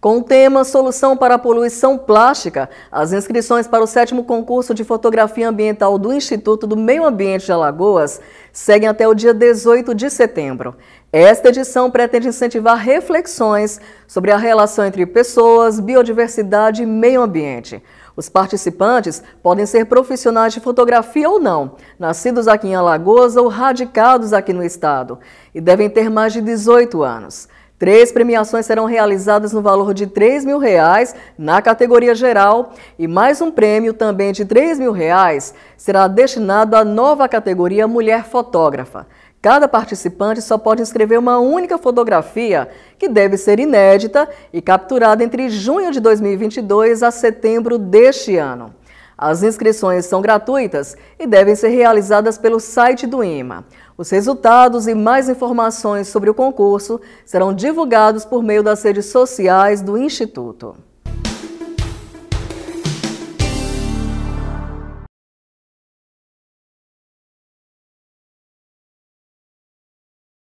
Com o tema Solução para a Poluição Plástica, as inscrições para o sétimo concurso de fotografia ambiental do Instituto do Meio Ambiente de Alagoas seguem até o dia 18 de setembro. Esta edição pretende incentivar reflexões sobre a relação entre pessoas, biodiversidade e meio ambiente. Os participantes podem ser profissionais de fotografia ou não, nascidos aqui em Alagoas ou radicados aqui no estado, e devem ter mais de 18 anos. Três premiações serão realizadas no valor de 3 mil reais na categoria geral e mais um prêmio também de 3 mil reais será destinado à nova categoria Mulher Fotógrafa. Cada participante só pode escrever uma única fotografia, que deve ser inédita e capturada entre junho de 2022 a setembro deste ano. As inscrições são gratuitas e devem ser realizadas pelo site do IMA. Os resultados e mais informações sobre o concurso serão divulgados por meio das redes sociais do Instituto.